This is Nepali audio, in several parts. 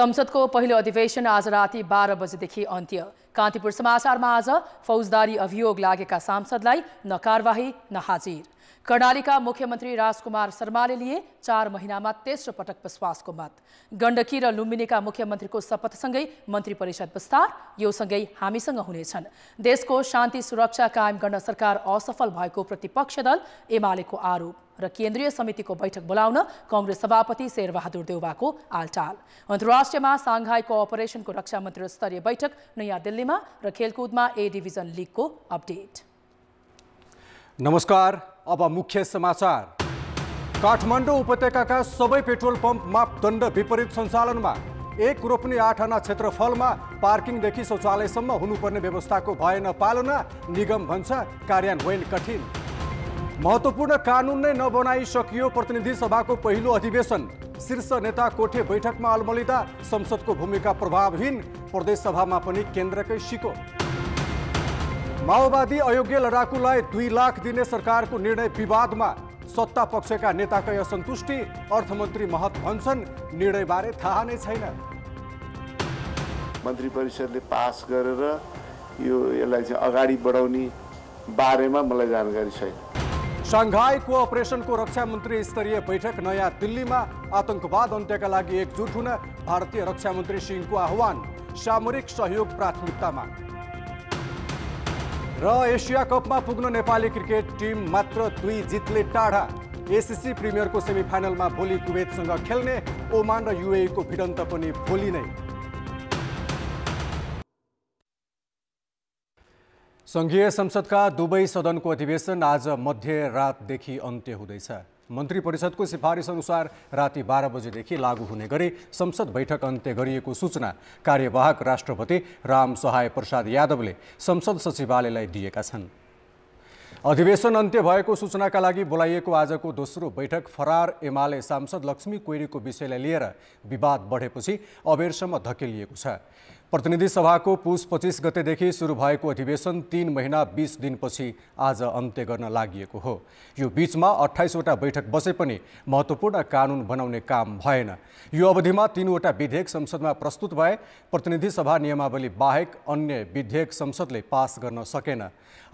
संसदको पहिलो अधिवेशन आज राति बाह्र बजेदेखि अन्त्य कान्तिपुर समाचारमा आज फौजदारी अभियोग लागेका सांसदलाई न कारवाही न कर्णालीका मुख्यमन्त्री राजकुमार शर्माले लिए चार महिनामा तेस्रो पटक विश्वासको मत गण्डकी र लुम्बिनीका मुख्यमन्त्रीको शपथसँगै मन्त्री परिषद विस्तार यो सँगै हामीसँग हुनेछन् देशको शान्ति सुरक्षा कायम गर्न सरकार असफल भएको प्रतिपक्ष दल एमालेको आरोप र केन्द्रीय समितिको बैठक बोलाउन कङ्ग्रेस सभापति शेरबहादुर देउवाको आलटाल अन्तर्राष्ट्रियमा साङ्घाई कोअपरेसनको रक्षा मन्त्री स्तरीय बैठक नयाँ दिल्लीमा र खेलकुदमा ए डिभिजन लिगको अपडेट नमस्कार अब मुख्य समाचार काठमाडौँ उपत्यकाका सबै पेट्रोल पम्प मापदण्ड विपरीत सञ्चालनमा एक रोप्ने आठ आना क्षेत्रफलमा पार्किङदेखि शौचालयसम्म हुनुपर्ने व्यवस्थाको भएन पालना निगम भन्छ कार्यान्वयन कठिन महत्त्वपूर्ण कानुन नै नबनाइसकियो प्रतिनिधि सभाको पहिलो अधिवेशन शीर्ष नेता कोठे बैठकमा अल्मलिँदा संसदको भूमिका प्रभावहीन प्रदेश सभामा पनि केन्द्रकै सिको माओवादी अयोग्य लडाकुलाई दुई लाख दिने सरकारको निर्णय विवादमा सत्ता पक्षका नेताकै असन्तुष्टि अर्थमन्त्री महत भन्छन् बारे थाहा नै छैन मन्त्री परिषदले पास गरेर यो यसलाई चाहिँ अगाडि बढाउने बारेमा मलाई जानकारी छैन सङ्घाई कोअपरेसनको रक्षा मन्त्री स्तरीय बैठक नयाँ दिल्लीमा आतंकवाद अन्त्यका लागि एकजुट हुन भारतीय रक्षा मन्त्री सिंहको आह्वान सामरिक सहयोग प्राथमिकतामा र एसिया कपमा पुग्न नेपाली क्रिकेट टिम मात्र दुई जितले टाढा एसिसी प्रिमियरको सेमिफाइनलमा भोलि कुवेतसँग खेल्ने ओमान र युएको भिडन्त पनि भोलि नै सङ्घीय संसदका दुवै सदनको अधिवेशन आज मध्यरातदेखि अन्त्य हुँदैछ मन्त्री परिषदको सिफारिस अनुसार राति बाह्र बजेदेखि लागू हुने गरी संसद बैठक अन्त्य गरिएको सूचना कार्यवाहक राष्ट्रपति राम सहाय प्रसाद यादवले संसद सचिवालयलाई दिएका छन् अधिवेशन अन्त्य भएको सूचनाका लागि बोलाइएको आजको दोस्रो बैठक फरार एमाले सांसद लक्ष्मी कोइरीको विषयलाई लिएर विवाद बढेपछि अबेरसम्म धकेलिएको छ प्रतिनिधि सभाको पुस पच्चिस गतेदेखि सुरु भएको अधिवेशन तीन महिना बिस दिनपछि आज अन्त्य गर्न लागि हो यो बिचमा अठाइसवटा बैठक बसे पनि महत्त्वपूर्ण कानुन बनाउने काम भएन यो अवधिमा तीनवटा विधेयक संसदमा प्रस्तुत भए प्रतिनिधि सभा नियमावली बाहेक अन्य विधेयक संसदले पास गर्न सकेन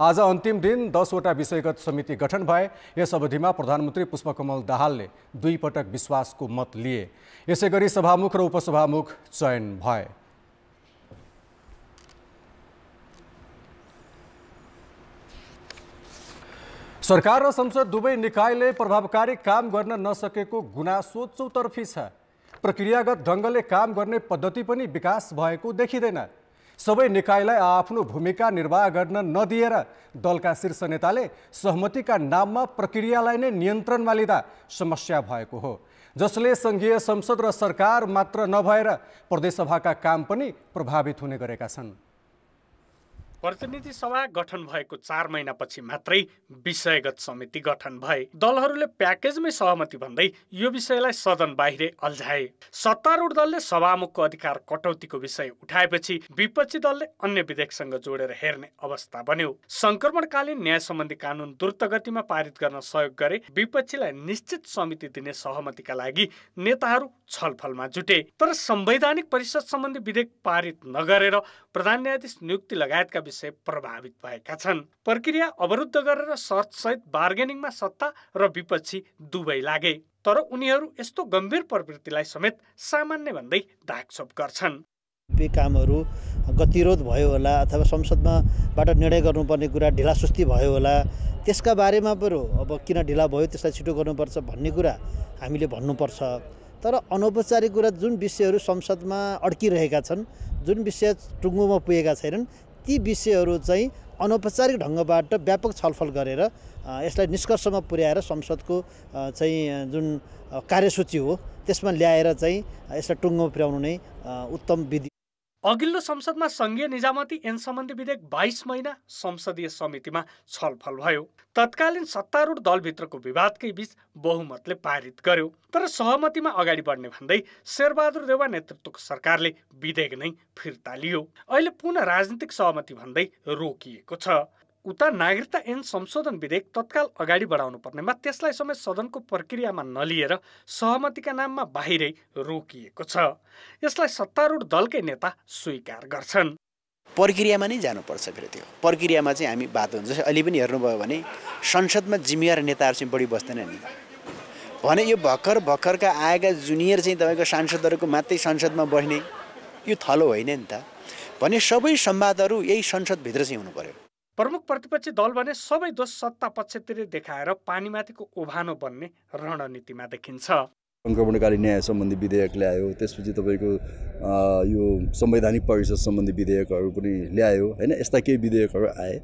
आज अन्तिम दिन दसवटा विषयगत समिति गठन भए यस अवधिमा प्रधानमन्त्री पुष्पकमल दाहालले दुईपटक विश्वासको मत लिए यसै गरी सभामुख र उपसभामुख चयन भए सरकार र संसद दुवै निकायले प्रभावकारी काम गर्न नसकेको गुनासो चौतर्फी छ प्रक्रियागत ढङ्गले काम गर्ने पद्धति पनि विकास भएको देखिँदैन सबै निकायलाई आफ्नो भूमिका निर्वाह गर्न नदिएर दलका शीर्ष नेताले सहमतिका नाममा प्रक्रियालाई नै नियन्त्रणमा लिँदा समस्या भएको हो जसले सङ्घीय संसद र सरकार मात्र नभएर प्रदेशसभाका काम पनि प्रभावित हुने गरेका छन् प्रतिनिधि सभा गठन भएको चार महिनापछि मात्रै विषयगत समिति गठन भए दलहरूले प्याकेजमै सहमति भन्दै यो विषयलाई सदन बाहिरै अल्झाए सत्तारूढ दलले सभामुखको अधिकार कटौतीको विषय उठाएपछि विपक्षी दलले अन्य विधेयकसँग जोडेर हेर्ने अवस्था बन्यो संक्रमणकालीन न्याय सम्बन्धी कानुन द्रुत गतिमा पारित गर्न सहयोग गरे विपक्षीलाई निश्चित समिति दिने सहमतिका लागि नेताहरू छलफलमा जुटे तर संवैधानिक परिषद सम्बन्धी विधेयक पारित नगरेर प्रधान न्यायाधीश नियुक्ति लगायतका सदस्य प्रभावित भएका छन् प्रक्रिया अवरुद्ध गरेर सहित बार्गेनिङमा सत्ता र विपक्षी दुवै लागे तर उनीहरू यस्तो गम्भीर प्रवृत्तिलाई समेत सामान्य भन्दै धाकछोप गर्छन् कामहरू गतिरोध भयो होला अथवा संसदमाबाट निर्णय गर्नुपर्ने कुरा ढिलासुस्ती भयो होला त्यसका बारेमा बरु अब किन ढिला भयो त्यसलाई छिटो गर्नुपर्छ भन्ने कुरा हामीले भन्नुपर्छ तर अनौपचारिक कुरा जुन विषयहरू संसदमा अड्किरहेका छन् जुन विषय टुङ्गोमा पुगेका छैनन् ती विषयहरू चाहिँ अनौपचारिक ढङ्गबाट व्यापक छलफल गरेर यसलाई निष्कर्षमा पुर्याएर संसदको चाहिँ जुन कार्यसूची हो त्यसमा ल्याएर चाहिँ यसलाई टुङ्गोमा पुर्याउनु नै उत्तम विधि अघिल्लो संसदमा सङ्घीय निजामती ऐन सम्बन्धी विधेयक बाइस महिना संसदीय समितिमा छलफल भयो तत्कालीन सत्तारूढ दलभित्रको विवादकै बीच बहुमतले पारित गर्यो तर सहमतिमा अगाडि बढ्ने भन्दै शेरबहादुर देवा नेतृत्वको सरकारले विधेयक नै फिर्ता लियो अहिले पुनः राजनीतिक सहमति भन्दै रोकिएको छ उता नागरिकता ऐन संशोधन विधेयक तत्काल अगाडि बढाउनु पर्नेमा त्यसलाई समेत सदनको प्रक्रियामा नलिएर सहमतिका नाममा बाहिरै रोकिएको छ यसलाई सत्तारूढ दलकै नेता स्वीकार गर्छन् प्रक्रियामा नै जानुपर्छ फेरि त्यो प्रक्रियामा चाहिँ हामी बात हुन्छ जस्तै अहिले पनि हेर्नुभयो भने संसदमा जिम्मेवार नेताहरू चाहिँ बढी बस्दैन नि भने यो भर्खर भर्खरका आएका जुनियर चाहिँ तपाईँको सांसदहरूको मात्रै संसदमा बस्ने यो थलो होइन नि त भने सबै संवादहरू यही संसदभित्र चाहिँ हुनु पऱ्यो प्रमुख प्रतिपक्षी दल भने सबै दोष सत्ता पक्षतिर देखाएर पानीमाथिको ओभानो बन्ने रणनीतिमा देखिन्छ सङ्क्रमणकारी न्याय सम्बन्धी विधेयक ल्यायो त्यसपछि तपाईँको यो संवैधानिक परिषद सम्बन्धी विधेयकहरू पनि ल्यायो होइन यस्ता केही विधेयकहरू आए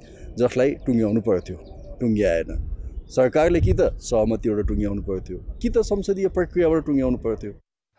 जसलाई टुङ्ग्याउनु पर्थ्यो टुङ्ग्याएन सरकारले कि त सहमतिबाट टुङ्ग्याउनु पर्थ्यो कि त संसदीय प्रक्रियाबाट टुङ्ग्याउनु पर्थ्यो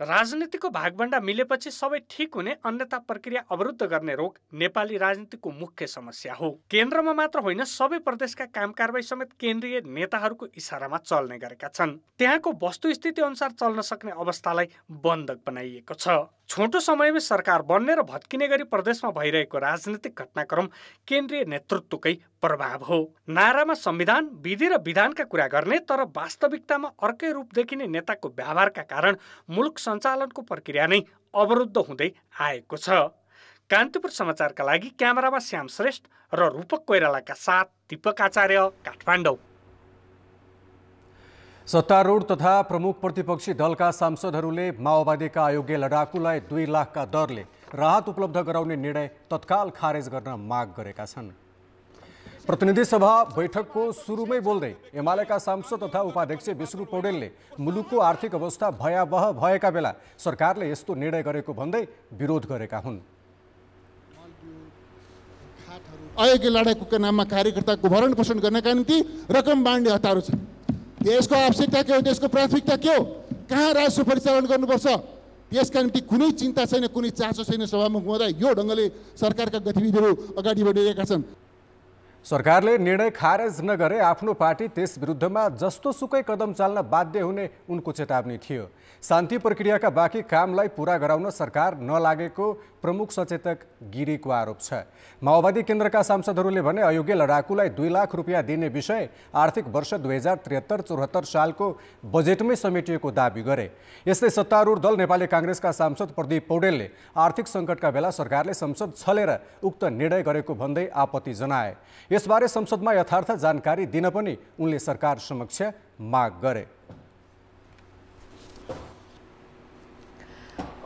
राजनीतिको भागभण्डा मिलेपछि सबै ठिक हुने अन्यथा प्रक्रिया अवरुद्ध गर्ने रोग नेपाली राजनीतिको मुख्य समस्या हो केन्द्रमा मात्र होइन सबै प्रदेशका काम कारवाही समेत केन्द्रीय नेताहरूको इसारामा चल्ने गरेका छन् त्यहाँको वस्तुस्थिति अनुसार चल्न सक्ने अवस्थालाई बन्धक बनाइएको छ छोटो समयमै सरकार बन्ने र भत्किने गरी प्रदेशमा भइरहेको राजनीतिक घटनाक्रम केन्द्रीय नेतृत्वकै प्रभाव हो नारामा संविधान विधि र विधानका कुरा गर्ने तर वास्तविकतामा अर्कै रूप देखिने नेताको व्यवहारका कारण मुलुक सञ्चालनको प्रक्रिया नै अवरुद्ध हुँदै आएको छ कान्तिपुर समाचारका लागि क्यामेरामा श्याम श्रेष्ठ र रूपक कोइरालाका साथ दीपक आचार्य काठमाडौँ सत्तारूढ तथा प्रमुख प्रतिपक्षी दलका सांसदहरूले माओवादीका अयोग्य लडाकुलाई दुई लाखका दरले राहत उपलब्ध गराउने निर्णय तत्काल खारेज गर्न माग गरेका छन् प्रतिनिधि सभा बैठकको सुरुमै बोल्दै एमालेका सांसद तथा उपाध्यक्ष विष्णु पौडेलले मुलुकको आर्थिक अवस्था भयावह भएका बेला सरकारले यस्तो निर्णय गरेको भन्दै विरोध गरेका हुन् आयोग्य लडाकुका नाममा कार्यकर्ताको भरण पोषण गर्नका निम्ति रकम बाँड्ने हतारो छ देशको आवश्यकता के हो देशको प्राथमिकता के हो कहाँ राजस्व परिचालन गर्नुपर्छ त्यसका निम्ति कुनै चिन्ता छैन कुनै चासो छैन सभामुख हुँदा यो ढङ्गले सरकारका गतिविधिहरू अगाडि बढिरहेका छन् सरकारले निर्णय खारेज नगरे आफ्नो पार्टी त्यस विरुद्धमा जस्तो सुकै कदम चाल्न बाध्य हुने उनको चेतावनी थियो शान्ति प्रक्रियाका बाँकी कामलाई पुरा गराउन सरकार नलागेको प्रमुख सचेतक गिरीको आरोप छ माओवादी केन्द्रका सांसदहरूले भने अयोग्य लडाकुलाई दुई लाख रुपियाँ दिने विषय आर्थिक वर्ष दुई हजार त्रिहत्तर चौहत्तर सालको बजेटमै समेटिएको दावी गरे यस्तै सत्तारूढ दल नेपाली काङ्ग्रेसका सांसद प्रदीप पौडेलले आर्थिक सङ्कटका बेला सरकारले संसद छलेर उक्त निर्णय गरेको भन्दै आपत्ति जनाए यसबारे संसदमा यथार्थ जानकारी दिन पनि उनले सरकार समक्ष माग गरे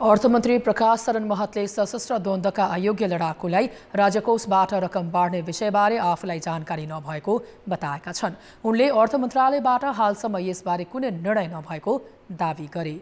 अर्थमन्त्री प्रकाश शरण महतले सशस्त्र द्वन्द्वका अयोग्य लडाकुलाई राजकोषबाट रकम बाँड्ने विषयबारे आफूलाई जानकारी नभएको बताएका छन् उनले अर्थ मन्त्रालयबाट हालसम्म यसबारे कुनै निर्णय नभएको दावी गरे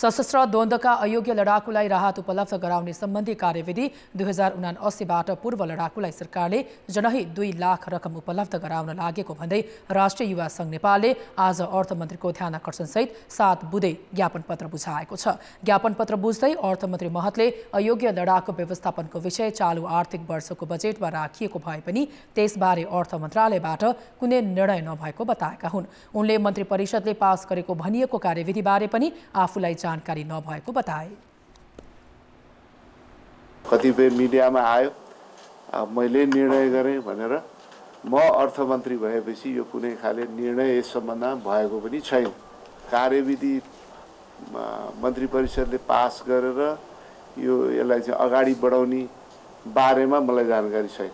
सशस्त्र द्वन्द्वका अयोग्य लडाकुलाई राहत उपलब्ध गराउने सम्बन्धी कार्यविधि दुई हजार उना अस्सीबाट पूर्व लडाकुलाई सरकारले जनही दुई लाख रकम उपलब्ध गराउन लागेको भन्दै राष्ट्रिय युवा संघ नेपालले आज अर्थमन्त्रीको ध्यान आकर्षणसहित सात बुधे ज्ञापन पत्र बुझाएको छ ज्ञापन पत्र बुझ्दै अर्थमन्त्री महतले अयोग्य लडाकु व्यवस्थापनको विषय चालु आर्थिक वर्षको बजेटमा राखिएको भए पनि त्यसबारे अर्थ मन्त्रालयबाट कुनै निर्णय नभएको बताएका हुन् उनले मन्त्री परिषदले पास गरेको भनिएको कार्यविधिबारे पनि आफूलाई जानकारी नभएको बताए कतिपय मिडियामा आयो मैले निर्णय गरेँ भनेर म अर्थमन्त्री भएपछि यो कुनै खाले निर्णय यस सम्बन्धमा भएको पनि छैन कार्यविधि मन्त्री परिषदले पास गरेर यो यसलाई चाहिँ अगाडि बढाउने बारेमा मलाई जानकारी छैन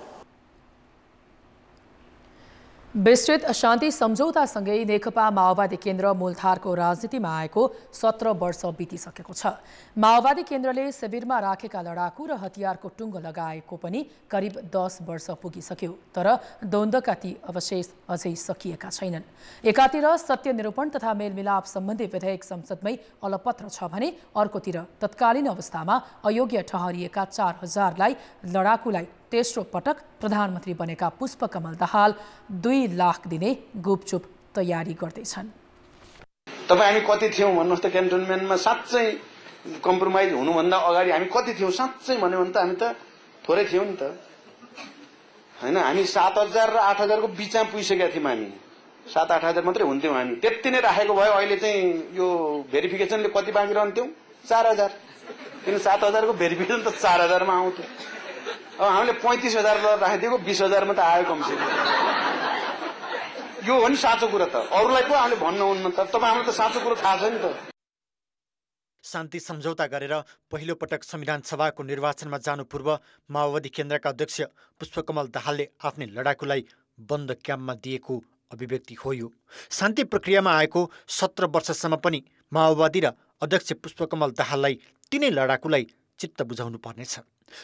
विस्तृत शान्ति सम्झौतासँगै नेकपा माओवादी केन्द्र मूलधारको राजनीतिमा आएको सत्र वर्ष बितिसकेको छ माओवादी केन्द्रले शिविरमा राखेका लडाकु र हतियारको टुङ्गो लगाएको पनि करिब दस वर्ष पुगिसक्यो तर द्वन्द्वका ती अवशेष अझै सकिएका छैनन् एकातिर सत्यनिरूपण तथा मेलमिलाप सम्बन्धी विधेयक संसदमै अलपत्र छ भने अर्कोतिर तत्कालीन अवस्थामा अयोग्य ठहरिएका चार हजारलाई लडाकुलाई तेस्रो पटक प्रधानमन्त्री बनेका पुष्पकमल दाहाल दुई लाख दिने गुपचुप तयारी गर्दैछन् तपाईँ हामी कति थियौँ भन्नुहोस् त क्यान्टोनमेन्टमा साँच्चै कम्प्रोमाइज हुनुभन्दा अगाडि हामी कति थियौँ साँच्चै भन्यो भने त हामी त थोरै थियौँ नि त होइन हामी सात हजार र आठ हजारको बिचमा पुगिसकेका थियौँ हामी सात आठ हजार मात्रै हुन्थ्यौँ हामी त्यति नै राखेको भयो अहिले चाहिँ यो भेरिफिकेसनले कति बाँकी रहन्थ्यौँ चार हजार किन सात हजारको भेरिफिकेसन त चार हजारमा आउँथ्यो अब हामीले पैँतिस हजार डलर राखिदिएको बिस हजारमा त आयो कमसेकम यो हो नि साँचो कुरा त अरूलाई पो हामीले भन्नुहुन्न त तपाईँहरूलाई त साँचो कुरो थाहा छ नि त शान्ति सम्झौता गरेर पहिलो पटक संविधान सभाको निर्वाचनमा जानु पूर्व माओवादी केन्द्रका अध्यक्ष पुष्पकमल दाहालले आफ्नै लडाकुलाई बन्द क्याम्पमा दिएको अभिव्यक्ति हो यो शान्ति प्रक्रियामा आएको सत्र वर्षसम्म पनि माओवादी र अध्यक्ष पुष्पकमल दाहाललाई तिनै लडाकुलाई चित्त बुझाउनु पर्नेछ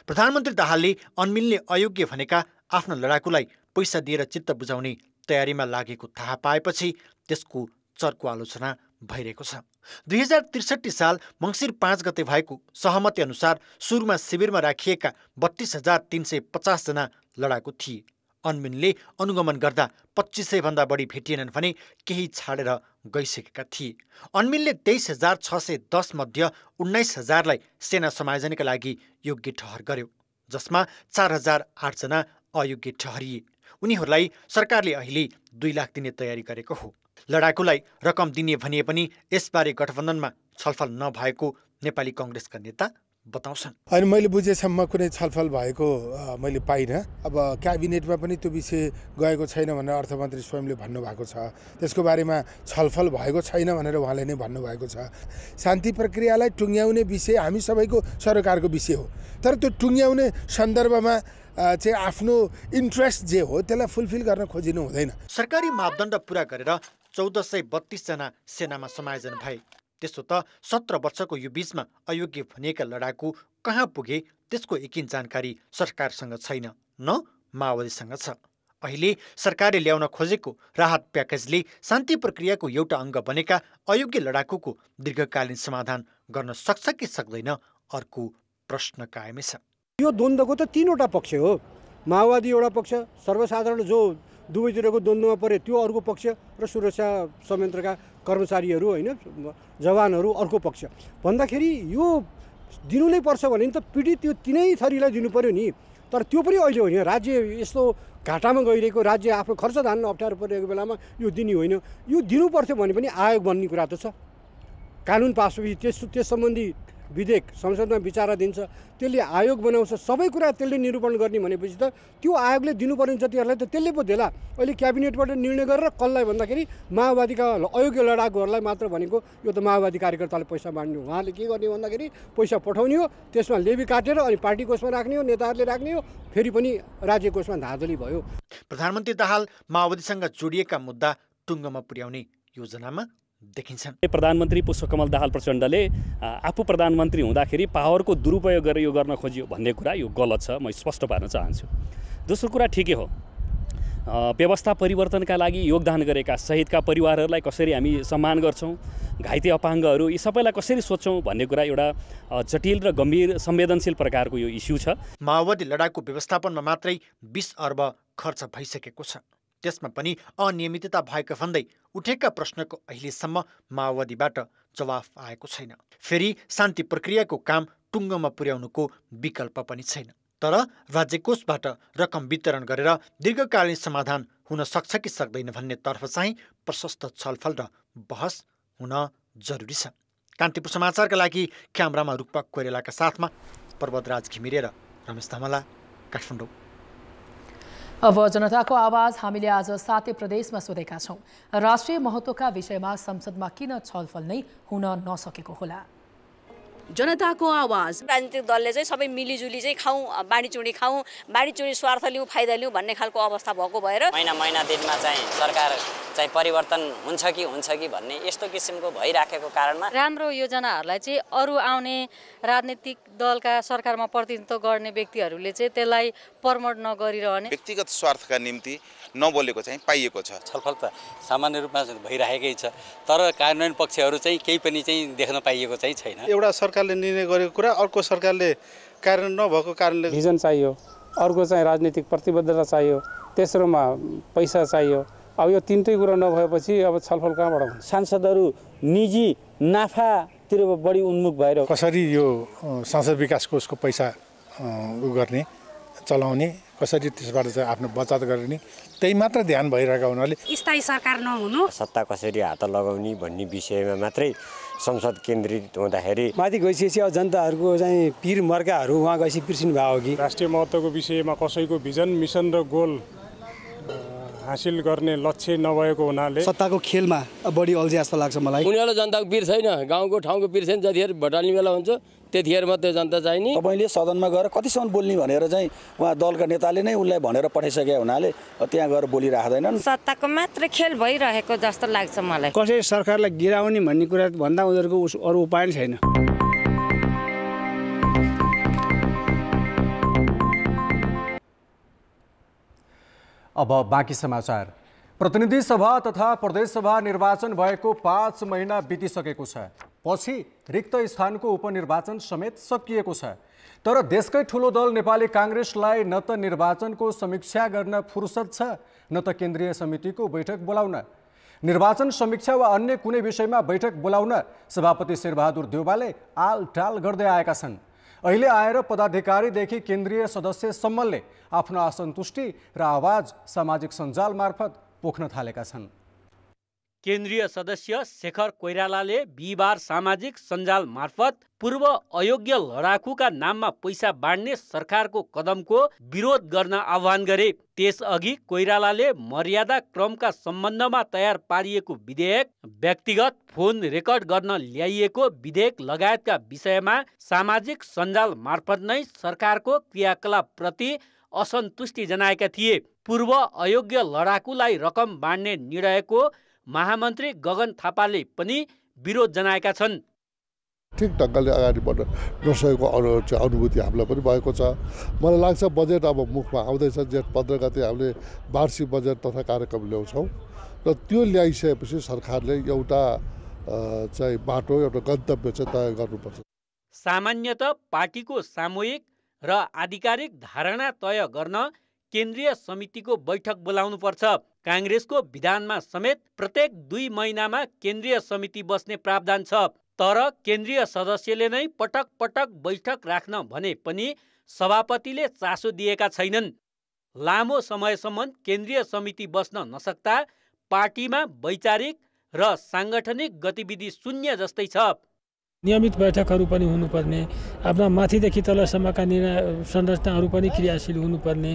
प्रधानमन्त्री दाहालले अन्मिल्ने अयोग्य भनेका आफ्नो लडाकुलाई पैसा दिएर चित्त बुझाउने तयारीमा लागेको थाहा पाएपछि त्यसको चर्को आलोचना भइरहेको छ दुई हजार त्रिसठी साल मङ्सिर पाँच गते भएको सहमति अनुसार सुरुमा शिविरमा राखिएका बत्तीस हजार तिन सय पचासजना लडाकु थिए अनमिनले अनुगमन गर्दा पच्चिस सयभन्दा बढी भेटिएनन् भने केही छाडेर गइसकेका थिए अनमिनले तेइस हजार छ सय दसमध्ये उन्नाइस हजारलाई सेना समायोजनका लागि योग्य ठहर गर्यो जसमा चार हजार आठजना अयोग्य ठहरिए उनीहरूलाई सरकारले अहिले दुई लाख दिने तयारी गरेको हो लडाकुलाई रकम दिने भनिए पनि यसबारे गठबन्धनमा छलफल नभएको नेपाली कङ्ग्रेसका नेता बताउँछन् अनि मैले बुझेसम्म कुनै छलफल भएको मैले पाइनँ अब क्याबिनेटमा पनि त्यो विषय गएको छैन भनेर अर्थमन्त्री स्वयंले भन्नुभएको छ त्यसको बारेमा छलफल भएको छैन भनेर उहाँले नै भन्नुभएको छ शान्ति प्रक्रियालाई टुङ्ग्याउने विषय हामी सबैको सरकारको विषय हो तर त्यो टुङ्ग्याउने सन्दर्भमा चाहिँ आफ्नो इन्ट्रेस्ट जे हो त्यसलाई फुलफिल गर्न खोजिनु हुँदैन सरकारी मापदण्ड पुरा गरेर चौध सय बत्तिसजना सेनामा समायोजन भए त्यसो त सत्र वर्षको यो बीचमा अयोग्य भनिएका लडाकु कहाँ पुगे त्यसको एकिन जानकारी सरकारसँग छैन न माओवादीसँग छ अहिले सरकारले ल्याउन खोजेको राहत प्याकेजले शान्ति प्रक्रियाको एउटा अङ्ग बनेका अयोग्य लडाकुको दीर्घकालीन समाधान गर्न सक्छ कि सक्दैन अर्को प्रश्न कायमै छ यो द्वन्द्वको त तिनवटा पक्ष हो माओवादी एउटा पक्ष सर्वसाधारण जो दुवैतिरको द्वन्द्वमा पऱ्यो त्यो अर्को पक्ष र सुरक्षा संयन्त्रका कर्मचारीहरू होइन जवानहरू अर्को पक्ष भन्दाखेरि यो दिनु नै पर्छ भने त पीडित त्यो तिनै थरीलाई दिनु पऱ्यो नि तर त्यो पनि अहिले होइन राज्य यस्तो घाटामा गइरहेको राज्य आफ्नो खर्च धान्न अप्ठ्यारो परिरहेको बेलामा यो दिने होइन यो दिनु पर्थ्यो भने पनि आयोग बन्ने कुरा त छ कानुन पास त्यस त्यस सम्बन्धी विधेयक संसदमा विचार दिन्छ त्यसले आयोग बनाउँछ सबै कुरा त्यसले निरूपण गर्ने भनेपछि त त्यो आयोगले दिनुपर्ने जतिहरूलाई त त्यसले पो देला अहिले क्याबिनेटबाट निर्णय गरेर कसलाई भन्दाखेरि माओवादीका अयोग्य लडाकुहरूलाई मात्र भनेको यो त माओवादी कार्यकर्ताले पैसा बाँड्ने हो उहाँले के गर्ने भन्दाखेरि पैसा पठाउने हो त्यसमा लेबी काटेर अनि पार्टी कोषमा राख्ने हो नेताहरूले राख्ने हो फेरि पनि राज्य कोषमा धाँधली भयो प्रधानमन्त्री दाहाल माओवादीसँग जोडिएका मुद्दा टुङ्गोमा पुर्याउने योजनामा देखिन्छ प्रधानमन्त्री पुष्पकमल दाहाल प्रचण्डले आफू प्रधानमन्त्री हुँदाखेरि पावरको दुरुपयोग गरेर यो गर्न खोजियो भन्ने कुरा यो गलत छ म स्पष्ट पार्न चाहन्छु दोस्रो कुरा ठिकै हो व्यवस्था परिवर्तनका लागि योगदान गरेका सहितका परिवारहरूलाई कसरी हामी सम्मान गर्छौँ घाइते अपाङ्गहरू यी सबैलाई कसरी सोध्छौँ भन्ने कुरा एउटा जटिल र गम्भीर संवेदनशील प्रकारको यो इस्यु छ माओवादी लडाकु व्यवस्थापनमा मात्रै बिस अर्ब खर्च भइसकेको छ त्यसमा पनि अनियमितता भएको भन्दै उठेका प्रश्नको अहिलेसम्म माओवादीबाट जवाफ आएको छैन फेरि शान्ति प्रक्रियाको काम टुङ्गोमा पुर्याउनुको विकल्प पनि छैन तर राज्य कोषबाट रकम वितरण गरेर दीर्घकालीन समाधान हुन सक्छ कि सक्दैन भन्नेतर्फ चाहिँ प्रशस्त छलफल र बहस हुन जरुरी छ कान्तिपुर समाचारका लागि क्यामरामा रूपक कोइरेलाका साथमा पर्वतराज घिमिरे र रमेश धमला काठमाडौँ अब जनताको आवाज हामीले आज साते प्रदेशमा सोधेका छौँ राष्ट्रिय महत्त्वका विषयमा संसदमा किन छलफल नै हुन नसकेको होला जनताको आवाज राजनीतिक दलले चाहिँ सबै मिलिजुली चाहिँ खाउँ बाँडीचुँडी खाउँ बाँडीचुँडी स्वार्थ लिउँ फाइदा लिउँ भन्ने खालको अवस्था भएको भएर महिना महिना दिनमा चाहिँ सरकार चाहिँ परिवर्तन हुन्छ कि हुन्छ कि भन्ने यस्तो किसिमको भइराखेको कारणमा राम्रो योजनाहरूलाई चाहिँ अरू आउने राजनीतिक दलका सरकारमा प्रतिनिधित्व गर्ने व्यक्तिहरूले चाहिँ त्यसलाई प्रमोट नगरिरहने व्यक्तिगत स्वार्थका निम्ति नबोलेको चाहिँ पाइएको छ छलफल त सामान्य रूपमा भइराखेकै छ तर कार्यान्वयन पक्षहरू चाहिँ केही पनि चाहिँ देख्न पाइएको चाहिँ छैन एउटा सरकार सरकारले निर्णय गरेको कुरा अर्को सरकारले कार्यान्वयन नभएको कारणले भिजन चाहियो अर्को चाहिँ राजनीतिक प्रतिबद्धता चाहियो तेस्रोमा पैसा चाहियो अब यो तिनटै कुरा नभएपछि अब छलफल कहाँबाट हुन्छ सांसदहरू निजी नाफातिर बढी उन्मुख भएर कसरी यो संसद विकास कोषको पैसा उ गर्ने चलाउने कसरी त्यसबाट चाहिँ आफ्नो बचत गर्ने त्यही मात्र ध्यान भइरहेको हुनाले स्थायी सरकार नहुनु सत्ता कसरी हात लगाउने भन्ने विषयमा मात्रै संसद केन्द्रित हुँदाखेरि माथि गइसकेपछि अब जनताहरूको चाहिँ पिर मर्काहरू उहाँ गएपछि बिर्सिनु भयो कि राष्ट्रिय महत्त्वको विषयमा कसैको भिजन मिसन र गोल हासिल गर्ने लक्ष्य नभएको हुनाले सत्ताको खेलमा बढी अल्झे जस्तो लाग्छ मलाई उनीहरूलाई जनताको पिर छैन गाउँको ठाउँको पिर छैन जतिखेर भटाल्ने बेला हुन्छ त्यतिखेर मात्रै जनता चाहिने तपाईँले सदनमा गएर कतिसम्म बोल्ने भनेर चाहिँ उहाँ दलका नेताले नै उसलाई भनेर पठाइसके हुनाले त्यहाँ गएर बोलिराख्दैनन् सत्ताको मात्र खेल भइरहेको जस्तो लाग्छ मलाई कसै सरकारलाई गिराउने भन्ने कुरा भन्दा उनीहरूको अरू उपाय नै छैन अब बाँकी समाचार प्रतिनिधि सभा तथा प्रदेशसभा निर्वाचन भएको पाँच महिना बितिसकेको छ पछि रिक्त स्थानको उपनिर्वाचन समेत सकिएको छ तर देशकै ठुलो दल नेपाली काङ्ग्रेसलाई न त निर्वाचनको समीक्षा गर्न फुर्सद छ न त केन्द्रीय समितिको बैठक बोलाउन निर्वाचन समीक्षा वा अन्य कुनै विषयमा बैठक बोलाउन सभापति शेरबहादुर देउबाले आलटाल गर्दै आएका छन् अहिले आएर पदाधिकारीदेखि केन्द्रीय सदस्यसम्मले आफ्नो असन्तुष्टि र आवाज सामाजिक सञ्जाल मार्फत पोख्न थालेका छन् केन्द्रीय सदस्य शेखर कोइरालाले बिहिबार सामाजिक सञ्जाल मार्फत पूर्व अयोग्य लडाकुका नाममा पैसा बाँड्ने सरकारको कदमको विरोध गर्न आह्वान गरे त्यसअघि कोइरालाले मर्यादा क्रमका सम्बन्धमा तयार पारिएको विधेयक व्यक्तिगत फोन रेकर्ड गर्न ल्याइएको विधेयक लगायतका विषयमा सामाजिक सञ्जाल मार्फत नै सरकारको क्रियाकलापप्रति असन्तुष्टि जनाएका थिए पूर्व अयोग्य लडाकुलाई रकम बाँड्ने निर्णयको महामन्त्री गगन थापाले पनि विरोध जनाएका छन् ठिक ढङ्गले अगाडि बढ्न नसकेको अनु अनुभूति हामीलाई पनि भएको छ मलाई लाग्छ बजेट अब मुखमा आउँदैछ जेठ पन्ध्र गते हामीले वार्षिक बजेट तथा कार्यक्रम ल्याउँछौँ र त्यो ल्याइसकेपछि सरकारले एउटा चाहिँ बाटो एउटा गन्तव्य चाहिँ तय गर्नुपर्छ सामान्यत पार्टीको सामूहिक र आधिकारिक धारणा तय गर्न केन्द्रीय समितिको बैठक बोलाउनुपर्छ काङ्ग्रेसको विधानमा समेत प्रत्येक दुई महिनामा केन्द्रीय समिति बस्ने प्रावधान छ तर केन्द्रीय सदस्यले नै पटक पटक बैठक राख्न भने पनि सभापतिले चासो दिएका छैनन् लामो समयसम्म केन्द्रीय समिति बस्न नसक्दा पार्टीमा वैचारिक र साङ्गठनिक गतिविधि शून्य जस्तै छ नियमित बैठकहरू पनि हुनुपर्ने आफ्ना माथिदेखि तलसम्मका निर्णय संरचनाहरू पनि क्रियाशील हुनुपर्ने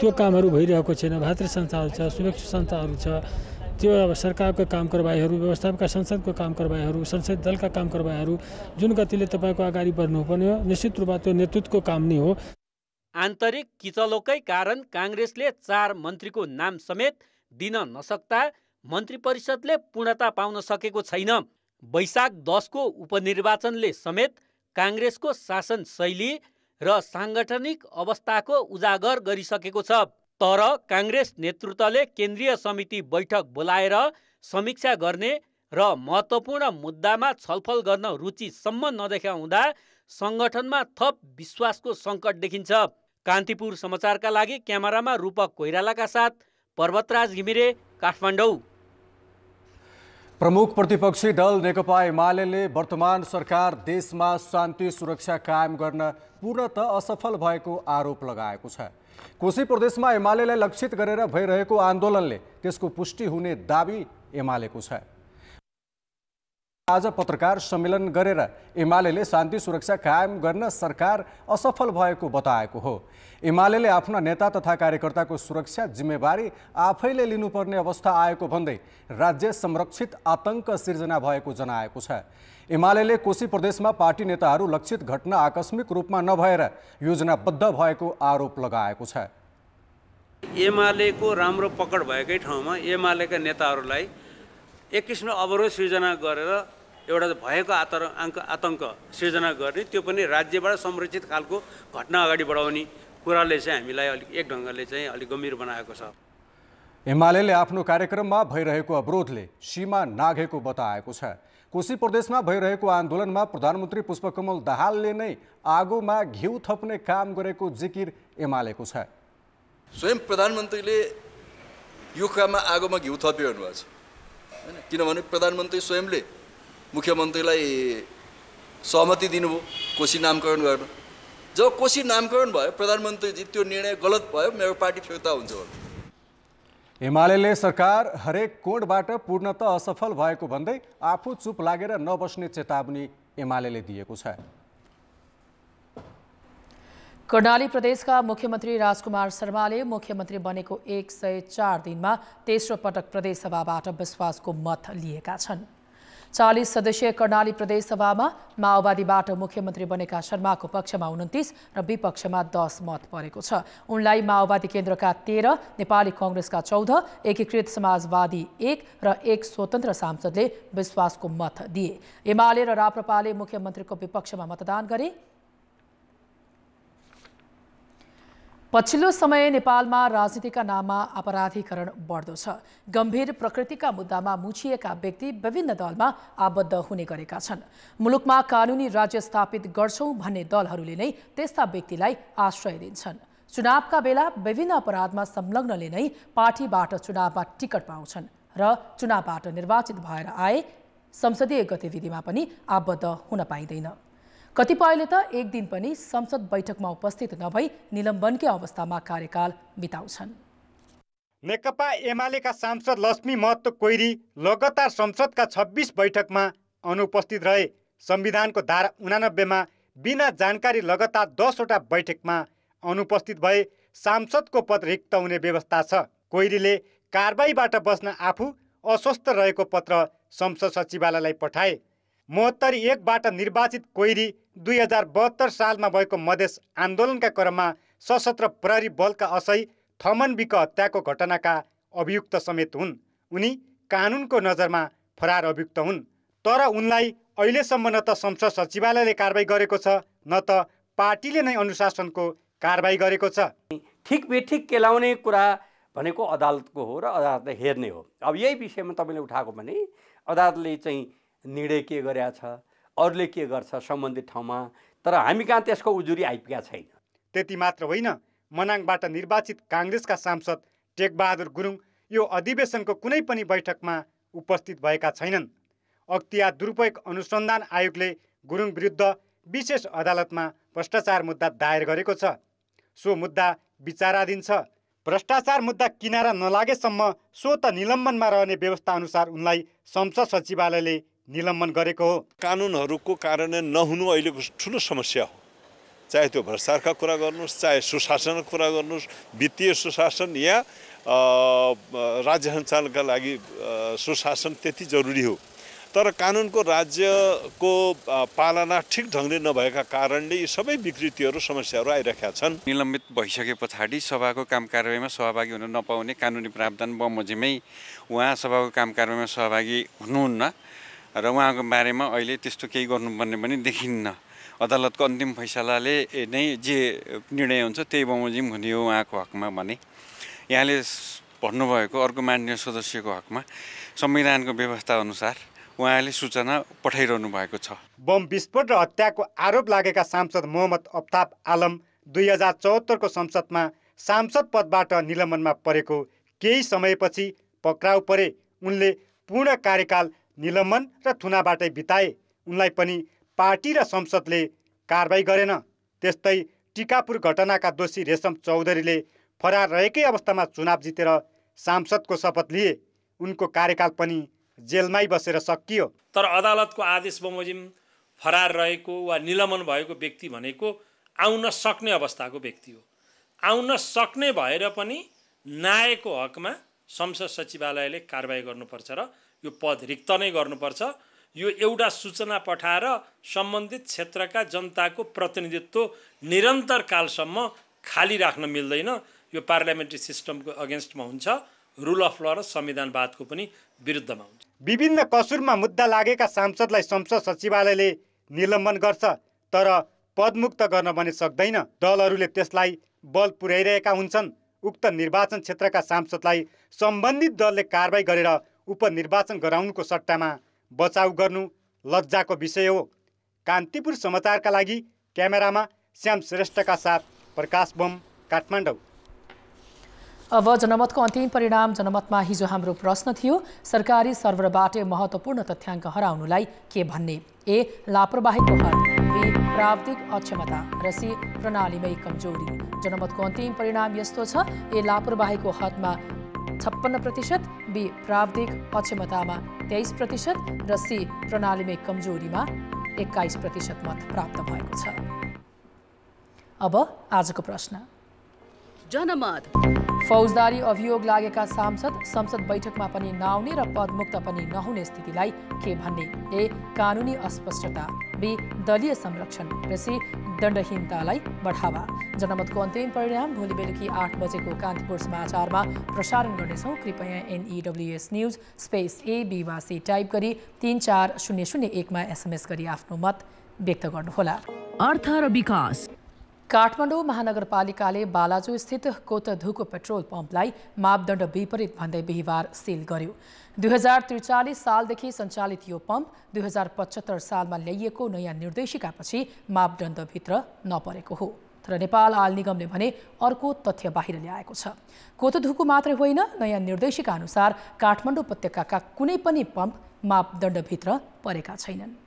त्यो कामहरू भइरहेको छैन भातृ संस्थाहरू छ सुरक्षित संस्थाहरू छ त्यो अब सरकारको काम कारवाहीहरू व्यवस्थापनका संसदको काम कारवाहीहरू संसद दलका काम कारवाहीहरू जुन गतिले तपाईँको अगाडि बढ्नुपर्ने हो निश्चित रूपमा त्यो नेतृत्वको काम नै हो आन्तरिक किचलोकै कारण काङ्ग्रेसले चार मन्त्रीको नाम समेत दिन नसक्दा मन्त्री परिषदले पूर्णता पाउन सकेको छैन वैशाख दसको उपनिर्वाचनले समेत काङ्ग्रेसको शासन शैली र साङ्गठनिक अवस्थाको उजागर गरिसकेको छ तर काङ्ग्रेस नेतृत्वले केन्द्रीय समिति बैठक बोलाएर समीक्षा गर्ने र महत्त्वपूर्ण मुद्दामा छलफल गर्न रुचिसम्म नदेखाउँदा सङ्गठनमा थप विश्वासको सङ्कट देखिन्छ कान्तिपुर समाचारका लागि क्यामेरामा रूपक कोइरालाका साथ पर्वतराज घिमिरे काठमाडौँ प्रमुख प्रतिपक्षी दल नेकपा एमाले वर्तमान सरकार देशमा शान्ति सुरक्षा कायम गर्न पूर्णत असफल भएको आरोप लगाएको छ कोशी प्रदेशमा एमालेलाई लक्षित गरेर भइरहेको आन्दोलनले त्यसको पुष्टि हुने दावी एमालेको छ आज पत्रकार सम्मेलन गरेर एमाले शान्ति सुरक्षा कायम गर्न सरकार असफल भएको बताएको हो एमाले आफ्ना नेता तथा कार्यकर्ताको सुरक्षा जिम्मेवारी आफैले लिनुपर्ने अवस्था आएको भन्दै राज्य संरक्षित आतंक सिर्जना भएको जनाएको छ एमाले कोशी प्रदेशमा पार्टी नेताहरू लक्षित घटना आकस्मिक रूपमा नभएर योजनाबद्ध भएको आरोप लगाएको छ एमालेको राम्रो पकड भएकै ठाउँमा एमालेका नेताहरूलाई एक किसिमको अवरोध सिर्जना गरेर एउटा भएको आतर आङ्क आतङ्क सृजना गर्ने त्यो पनि राज्यबाट संरक्षित खालको घटना अगाडि बढाउने कुराले चाहिँ हामीलाई अलिक एक ढङ्गले चाहिँ अलिक गम्भीर बनाएको छ एमाले आफ्नो कार्यक्रममा भइरहेको अवरोधले सीमा नाघेको बताएको छ कोशी प्रदेशमा भइरहेको आन्दोलनमा प्रधानमन्त्री पुष्पकमल दाहालले नै आगोमा घिउ थप्ने काम गरेको जिकिर एमालेको छ स्वयं प्रधानमन्त्रीले यो काममा आगोमा घिउ थप्यो भएको छ होइन किनभने प्रधानमन्त्री स्वयंले मुख्यमन्त्रीलाई सहमति दिनुभयो कोशी नामकरण गर्न जब कोशी नामकरण भयो प्रधानमन्त्रीजी त्यो निर्णय गलत भयो मेरो पार्टी फिर्ता हुन्छ भन्नु एमाले सरकार हरेक कोणबाट पूर्णत असफल भएको भन्दै आफू चुप लागेर नबस्ने चेतावनी एमाले दिएको छ कर्णाली प्रदेशका मुख्यमन्त्री राजकुमार शर्माले मुख्यमन्त्री बनेको एक सय चार दिनमा तेस्रो पटक प्रदेशसभाबाट विश्वासको मत लिएका छन् चालिस सदस्यीय कर्णाली प्रदेशसभामा माओवादीबाट मुख्यमन्त्री बनेका शर्माको पक्षमा उन्तिस र विपक्षमा दस मत परेको छ उनलाई माओवादी केन्द्रका तेह्र नेपाली कङ्ग्रेसका चौध एकीकृत समाजवादी एक र एक स्वतन्त्र सांसदले विश्वासको मत दिए एमाले र राप्रपाले मुख्यमन्त्रीको विपक्षमा मतदान गरे पछिल्लो समय नेपालमा राजनीतिका नाममा अपराधीकरण बढ्दो छ गम्भीर प्रकृतिका मुद्दामा मुछिएका व्यक्ति विभिन्न दलमा आबद्ध हुने गरेका छन् मुलुकमा कानुनी राज्य स्थापित गर्छौं भन्ने दलहरूले नै त्यस्ता व्यक्तिलाई आश्रय दिन्छन् चुनावका बेला विभिन्न अपराधमा संलग्नले नै पार्टीबाट चुनावमा टिकट पाउँछन् र चुनावबाट निर्वाचित भएर आए संसदीय गतिविधिमा पनि आबद्ध हुन पाइँदैन कतिपयले त एक दिन पनि संसद बैठकमा उपस्थित नभई निलम्बनकै अवस्थामा कार्यकाल बिताउँछन् नेकपा एमालेका सांसद लक्ष्मी महत्त्व कोइरी लगातार संसदका छब्बिस बैठकमा अनुपस्थित रहे संविधानको धारा उनानब्बेमा बिना जानकारी लगातार दसवटा बैठकमा अनुपस्थित भए सांसदको पद रिक्त हुने व्यवस्था छ कोइरीले कारबाहीबाट बस्न आफू अस्वस्थ रहेको पत्र संसद सचिवालयलाई पठाए महोत्तरी एकबाट निर्वाचित कोइरी दुई हजार बहत्तर सालमा भएको मधेस आन्दोलनका क्रममा सशस्त्र प्रहरी बलका असै विक हत्याको घटनाका अभियुक्त समेत हुन् उनी कानुनको नजरमा फरार अभियुक्त हुन् तर उनलाई अहिलेसम्म न त संसद सचिवालयले कारवाही गरेको छ न त पार्टीले नै अनुशासनको कारवाही गरेको छ ठिक बेठिक केलाउने कुरा भनेको अदालतको हो र अदालतले हेर्ने हो अब यही विषयमा तपाईँले उठाएको भने अदालतले चाहिँ निर्णय के गरेका छ अरूले के गर्छ सम्बन्धित ठाउँमा तर हामी कहाँ त्यसको उजुरी आइपुगेका छैन त्यति मात्र होइन मनाङबाट निर्वाचित काङ्ग्रेसका सांसद टेकबहादुर गुरुङ यो अधिवेशनको कुनै पनि बैठकमा उपस्थित भएका छैनन् अख्तियार दुरुपयोग अनुसन्धान आयोगले गुरुङ विरुद्ध विशेष अदालतमा भ्रष्टाचार मुद्दा दायर गरेको छ सो मुद्दा विचाराधीन छ भ्रष्टाचार मुद्दा किनारा नलागेसम्म सो त निलम्बनमा रहने व्यवस्था अनुसार उनलाई संसद सचिवालयले निलम्बन गरेको हो कानुनहरूको कारण नहुनु अहिले ठुलो समस्या हो चाहे त्यो भ्रष्टाचारका कुरा गर्नुहोस् चाहे सुशासनको कुरा गर्नुहोस् वित्तीय सुशासन या राज्य सञ्चालनका लागि सुशासन त्यति जरुरी हो तर कानुनको राज्यको पालना ठिक ढङ्गले नभएका कारणले यी सबै विकृतिहरू समस्याहरू आइरहेका छन् निलम्बित भइसके पछाडि सभाको काम कारवाहीमा सहभागी हुन नपाउने कानुनी प्रावधान बमोजिमै उहाँ सभाको काम कार्यवाहीमा सहभागी हुनुहुन्न र उहाँको बारेमा अहिले त्यस्तो केही गर्नुपर्ने पनि देखिन्न अदालतको अन्तिम फैसलाले नै जे निर्णय हुन्छ त्यही बमोजिम हुने हो उहाँको हकमा भने यहाँले भन्नुभएको अर्को मान्य सदस्यको हकमा संविधानको व्यवस्था अनुसार उहाँले सूचना पठाइरहनु भएको छ बम विस्फोट र हत्याको आरोप लागेका सांसद मोहम्मद अफ्ताब आलम दुई हजार चौहत्तरको संसदमा सांसद पदबाट निलम्बनमा परेको केही समयपछि पक्राउ परे उनले पूर्ण कार्यकाल निलम्बन र थुनाबाटै बिताए उनलाई पनि पार्टी र संसदले कारवाही गरेन त्यस्तै टिकापुर घटनाका दोषी रेशम चौधरीले फरार रहेकै अवस्थामा चुनाव जितेर सांसदको शपथ लिए उनको कार्यकाल पनि जेलमै बसेर सकियो तर अदालतको आदेश बमोजिम फरार रहेको वा निलम्बन भएको व्यक्ति भनेको आउन सक्ने अवस्थाको व्यक्ति हो आउन सक्ने भएर पनि नायकको हकमा संसद सचिवालयले कारवाही गर्नुपर्छ र यो पद रिक्त नै गर्नुपर्छ यो एउटा सूचना पठाएर सम्बन्धित क्षेत्रका जनताको प्रतिनिधित्व निरन्तर कालसम्म खाली राख्न मिल्दैन यो पार्लियामेन्ट्री सिस्टमको अगेन्स्टमा हुन्छ रुल अफ ल र संविधानवादको पनि विरुद्धमा हुन्छ विभिन्न कसुरमा मुद्दा लागेका सांसदलाई संसद सचिवालयले निलम्बन गर्छ तर पदमुक्त गर्न भने सक्दैन दलहरूले त्यसलाई बल पुर्याइरहेका हुन्छन् उक्त निर्वाचन क्षेत्रका सांसदलाई सम्बन्धित दलले कारवाही गरेर उपनिर्वाचन गराउनुको सट्टामा बचाउ गर्नु लज्जाको विषय हो कान्तिपुर समाचारका लागि क्यामेरामा श्याम श्रेष्ठका साथ प्रकाश बम काठमाडौँ अब जनमतको अन्तिम परिणाम जनमतमा हिजो हाम्रो प्रश्न थियो सरकारी सर्भरबाटै महत्त्वपूर्ण तथ्याङ्क हराउनुलाई के भन्ने ए लापरवाहीको हद बी प्राविधिक अक्षमता र सी प्रणालीमै कमजोरी जनमतको अन्तिम परिणाम यस्तो छ ए लापरवाहीको हदमा छप्पन्न प्रतिशत बी प्राविधिक अक्षमतामा तेइस प्रतिशत र सी प्रणालीमै कमजोरीमा एक्काइस प्रतिशत मत प्राप्त भएको छ अब आजको प्रश्न जनमत फौजदारी अभियोग लागेका सांसद संसद बैठकमा पनि नआउने र पदमुक्त पनि नहुने स्थितिलाई के भन्ने ए कानुनी अस्पष्टता बी दलीय संरक्षण र सी दण्डहीनतालाई बढावा जनमतको अन्तिम परिणाम भोलि बेलुकी आठ बजेको कान्तिपुर समाचारमा प्रसारण गर्नेछौँ कृपया N E W S news space A B वा सी टाइप गरी तिन चार शून्य शून्य एकमा एसएमएस गरी आफ्नो मत व्यक्त गर्नुहोला अर्थ र विकास काठमाडौँ महानगरपालिकाले बालाजु स्थित कोतधुको पेट्रोल पम्पलाई मापदण्ड विपरीत भन्दै बिहिबार सिल गर्यो दुई हजार त्रिचालिस सालदेखि सञ्चालित यो पम्प दुई हजार पचहत्तर सालमा ल्याइएको नयाँ निर्देशिकापछि मापदण्डभित्र नपरेको हो तर नेपाल आल निगमले भने अर्को तथ्य बाहिर ल्याएको छ कोतधुको मात्रै होइन नयाँ निर्देशिका अनुसार काठमाडौँ उपत्यकाका कुनै पनि पम्प मापदण्डभित्र परेका छैनन्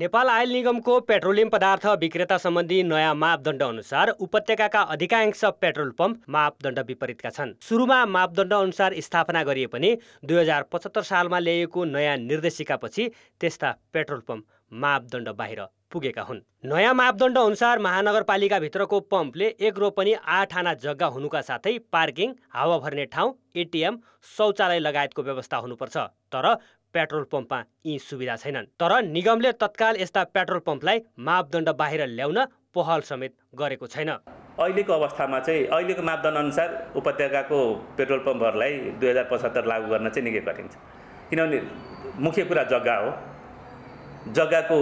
नेपाल आयल निगमको पेट्रोलियम पदार्थ विक्रेता सम्बन्धी नयाँ मापदण्ड अनुसार उपत्यका अधिकांश पेट्रोल पम्प मापदण्ड विपरीतका छन् सुरुमा मापदण्ड अनुसार स्थापना गरिए पनि दुई हजार पचहत्तर सालमा ल्याइएको नयाँ निर्देशिकापछि त्यस्ता पेट्रोल पम्प मापदण्ड बाहिर पुगेका हुन् नयाँ मापदण्ड अनुसार महानगरपालिकाभित्रको पम्पले एक पनि आठ आना जग्गा हुनुका साथै पार्किङ हावा भर्ने ठाउँ एटिएम शौचालय लगायतको व्यवस्था हुनुपर्छ तर पेट्रोल पम्पमा यी सुविधा छैनन् तर निगमले तत्काल यस्ता पेट्रोल पम्पलाई मापदण्ड बाहिर ल्याउन पहल समेत गरेको छैन अहिलेको अवस्थामा चाहिँ अहिलेको मापदण्ड अनुसार उपत्यकाको पेट्रोल पम्पहरूलाई दुई हजार पचहत्तर लागू गर्न चाहिँ निकै कठिन छ किनभने मुख्य कुरा जग्गा हो जग्गाको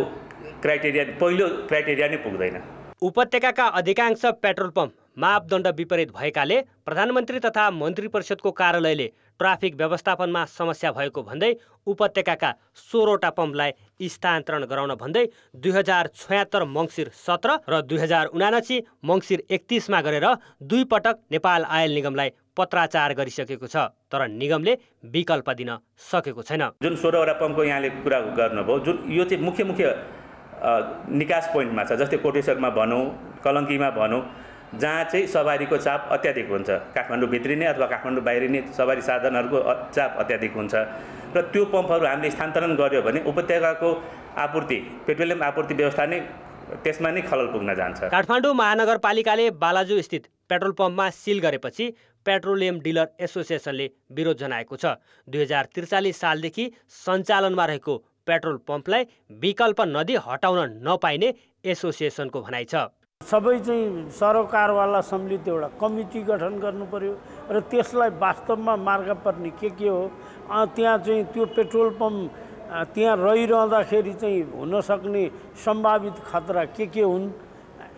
क्राइटेरिया पहिलो क्राइटेरिया नै पुग्दैन उपत्यकाका अधिकांश पेट्रोल पम्प मापदण्ड विपरीत भएकाले प्रधानमन्त्री तथा मन्त्री परिषदको कार्यालयले ट्राफिक व्यवस्थापनमा समस्या भएको भन्दै उपत्यकाका सोह्रवटा पम्पलाई स्थानान्तरण गराउन भन्दै दुई हजार छयत्तर मङ्सिर सत्र र दुई हजार उनासी मङ्सिर एकतिसमा गरेर दुई पटक नेपाल आयल निगमलाई पत्राचार गरिसकेको छ तर निगमले विकल्प दिन सकेको छैन जुन सोह्रवटा पम्पको यहाँले कुरा गर्नुभयो जुन यो चाहिँ मुख्य मुख्य निकास पोइन्टमा छ जस्तै कोटेश्वरमा भनौँ कलङ्कीमा भनौँ जहाँ चाहिँ सवारीको चाप अत्याधिक हुन्छ काठमाडौँ नै अथवा काठमाडौँ नै सवारी साधनहरूको चाप अत्याधिक हुन्छ र त्यो पम्पहरू हामीले स्थानान्तरण गऱ्यो भने उपत्यकाको आपूर्ति पेट्रोलियम आपूर्ति व्यवस्था नै त्यसमा नै खलल पुग्न जान्छ काठमाडौँ महानगरपालिकाले बालाजु स्थित पेट्रोल पम्पमा सिल गरेपछि पेट्रोलियम डिलर एसोसिएसनले विरोध जनाएको छ दुई हजार त्रिचालिस सालदेखि सञ्चालनमा रहेको पेट्रोल पम्पलाई विकल्प नदी हटाउन नपाइने एसोसिएसनको भनाइ छ सबै चाहिँ सरकारवाला सम्मिलित एउटा कमिटी गठन गर्नु पर्यो र त्यसलाई वास्तवमा मार्ग पर्ने के के हो त्यहाँ चाहिँ त्यो पेट्रोल पम्प त्यहाँ रहिरहँदाखेरि चाहिँ हुनसक्ने सम्भावित खतरा के के हुन्